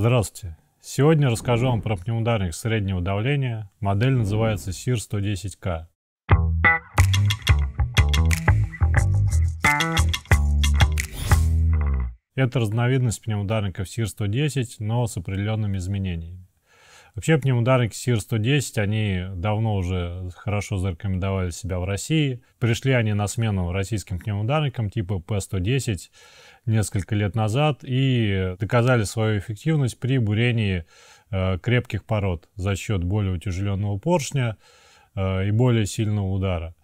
Здравствуйте! Сегодня расскажу вам про пневмоударник среднего давления. Модель называется SIR 110K. Это разновидность пневмоударников SIR 110, но с определенными изменениями. Вообще пневмодары XIR-110, они давно уже хорошо зарекомендовали себя в России. Пришли они на смену российским пневмодарникам типа п 110 несколько лет назад и доказали свою эффективность при бурении э, крепких пород за счет более утяжеленного поршня э, и более сильного удара.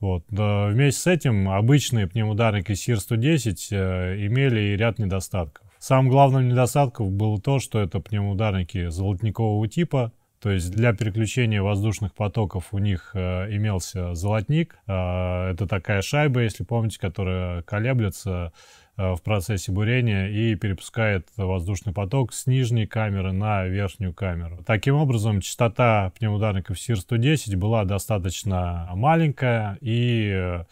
Вот. Но вместе с этим обычные пневмодарники SIR-110 э, имели и ряд недостатков. Самым главным недостатком было то, что это пневмоударники золотникового типа, то есть для переключения воздушных потоков у них э, имелся золотник. Э, это такая шайба, если помните, которая колеблется э, в процессе бурения и перепускает воздушный поток с нижней камеры на верхнюю камеру. Таким образом, частота пневмоударников SIR-110 была достаточно маленькая и э,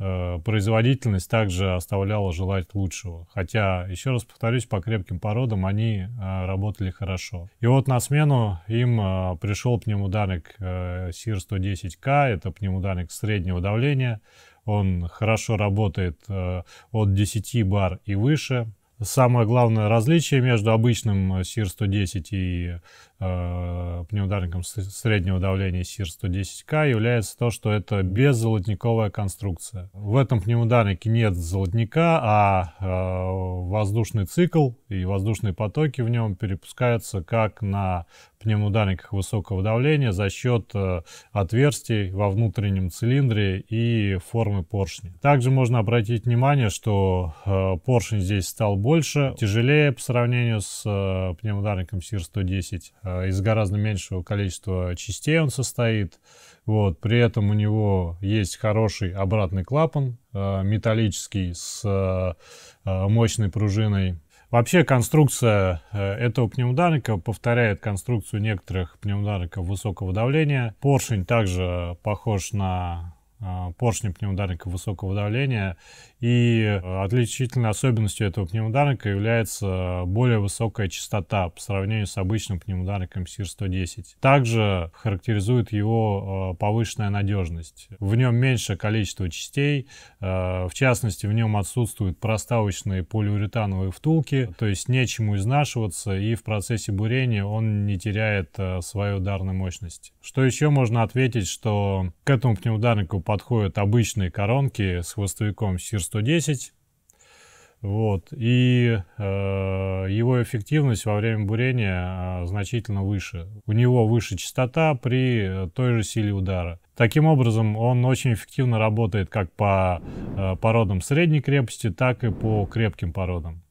Э, производительность также оставляла желать лучшего. Хотя, еще раз повторюсь, по крепким породам они э, работали хорошо. И вот на смену им э, пришел пневмоданик SIR 110К, это пневмоданик среднего давления. Он хорошо работает от 10 бар и выше самое главное различие между обычным SIR-110 э, и э, пневмоударником среднего давления SIR-110К является то, что это беззолотниковая конструкция. В этом пневмоударнике нет золотника, а э, воздушный цикл и воздушные потоки в нем перепускаются как на пневмоударниках высокого давления за счет э, отверстий во внутреннем цилиндре и формы поршня. Также можно обратить внимание, что э, поршень здесь стал больше, больше, тяжелее по сравнению с э, пневмоударником SIR-110. Э, из гораздо меньшего количества частей он состоит. Вот. При этом у него есть хороший обратный клапан, э, металлический, с мощной пружиной. Вообще конструкция этого пневмоударника повторяет конструкцию некоторых пневмоударников высокого давления. Поршень также похож на а, поршни пневмоударника высокого давления. И э, отличительной особенностью этого пневмоударника является более высокая частота по сравнению с обычным пневмоударником СИР-110. Также характеризует его э, повышенная надежность. В нем меньше количество частей, э, в частности, в нем отсутствуют проставочные полиуретановые втулки, то есть нечему изнашиваться, и в процессе бурения он не теряет свою ударную мощность. Что еще можно ответить, что к этому пневмоударнику по подходят обычные коронки с хвостовиком SIR 110. Вот. И э, его эффективность во время бурения э, значительно выше. У него выше частота при э, той же силе удара. Таким образом, он очень эффективно работает как по э, породам средней крепости, так и по крепким породам.